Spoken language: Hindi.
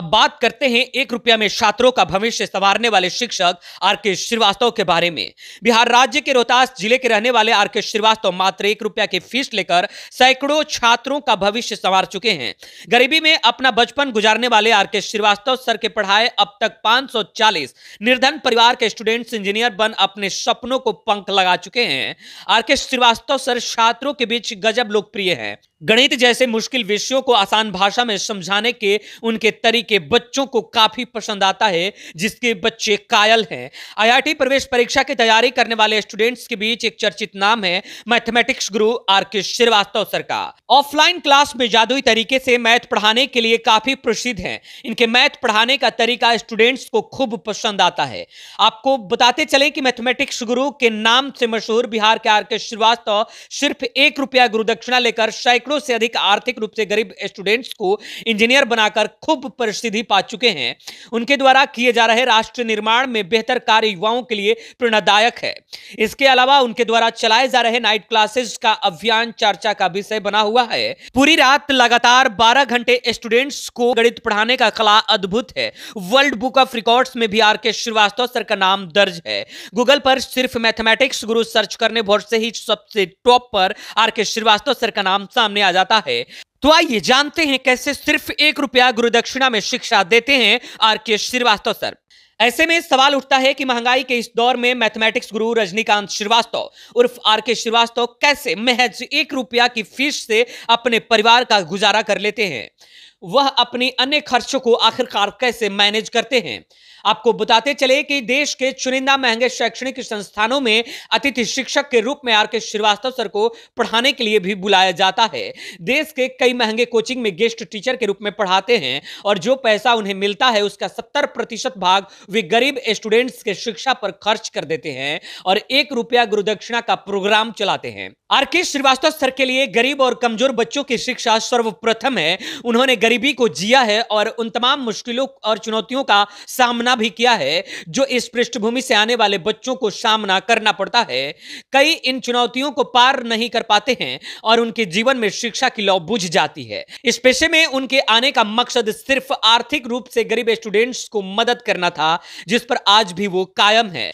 अब बात करते हैं एक रुपया में छात्रों का भविष्य संवारने वाले शिक्षक आर के श्रीवास्तव के बारे में बिहार राज्य के रोहतास जिले के रहने वाले आर के श्रीवास्तव मात्र एक रुपया की फीस लेकर सैकड़ों छात्रों का भविष्य संवार चुके हैं गरीबी में अपना बचपन गुजारने वाले आर के श्रीवास्तव सर के पढ़ाए अब तक पांच निर्धन परिवार के स्टूडेंट्स इंजीनियर बन अपने सपनों को पंख लगा चुके हैं आर के श्रीवास्तव सर छात्रों के बीच गजब लोकप्रिय है गणित जैसे मुश्किल विषयों को आसान भाषा में समझाने के उनके तरीके के बच्चों को काफी पसंद आता है जिसके बच्चे कायल हैं आईआईटी प्रवेश परीक्षा की तैयारी करने वाले स्टूडेंट्स के बीच एक चर्चित नाम है मैथमेटिक्स गुरु आर के श्रीवास्तव सर का ऑफलाइन क्लास में जादुई तरीके से मैथ पढ़ाने के लिए काफी प्रसिद्ध है इनके मैथ पढ़ाने का तरीका स्टूडेंट्स को खूब पसंद आता है आपको बताते चले कि मैथमेटिक्स गुरु के नाम से मशहूर बिहार के आर के श्रीवास्तव सिर्फ एक रुपया गुरुदक्षिणा लेकर सैकड़ों से अधिक आर्थिक रूप से गरीब स्टूडेंट्स को इंजीनियर बनाकर खूब परेशान सिद्धि पा चुके हैं उनके द्वारा किए जा रहे राष्ट्र निर्माण में बेहतर कार्य युवाओं के लिए प्रेरणादायक है इसके अलावा उनके द्वारा चलाए जा रहे नाइट क्लासेस का अभियान चर्चा का विषय बना हुआ है पूरी रात लगातार बारह घंटे स्टूडेंट्स को गणित पढ़ाने का कला अद्भुत है वर्ल्ड बुक ऑफ रिकॉर्ड में भी आर के श्रीवास्तव सर का नाम दर्ज है गूगल पर सिर्फ मैथमेटिक्स गुरु सर्च करने भर से ही सबसे टॉप पर आर के श्रीवास्तव सर का नाम सामने आ जाता है तो आइए जानते हैं कैसे सिर्फ एक रुपया गुरुदक्षिणा में शिक्षा देते हैं आर के श्रीवास्तव सर ऐसे में सवाल उठता है कि महंगाई के इस दौर में मैथमेटिक्स गुरु रजनीकांत श्रीवास्तव उर्फ आर के श्रीवास्तव कैसे महज एक रुपया की फीस से अपने परिवार का गुजारा कर लेते हैं वह अपने अन्य खर्चों को आखिरकार कैसे मैनेज करते हैं आपको बताते चले कि देश के चुनिंदा महंगे शैक्षणिक संस्थानों में अतिथि शिक्षक के रूप में आर के श्रीवास्तव सर को पढ़ाने के लिए भी बुलाया जाता है देश के कई महंगे कोचिंग में गेस्ट टीचर के रूप में पढ़ाते हैं और जो पैसा उन्हें मिलता है उसका सत्तर प्रतिशत भाग वे गरीब स्टूडेंट्स के शिक्षा पर खर्च कर देते हैं और एक रुपया गुरुदक्षिणा का प्रोग्राम चलाते हैं आर के श्रीवास्तव सर के लिए गरीब और कमजोर बच्चों की शिक्षा सर्वप्रथम है उन्होंने गरीबी को जिया है और उन तमाम मुश्किलों और चुनौतियों का सामना भी किया है जो इस पृष्ठभूमि से आने वाले बच्चों को सामना करना पड़ता है कई इन चुनौतियों को पार नहीं कर पाते हैं और उनके जीवन में शिक्षा की लौ बुझ जाती है इस पेशे में उनके आने का मकसद सिर्फ आर्थिक रूप से गरीब स्टूडेंट्स को मदद करना था जिस पर आज भी वो कायम है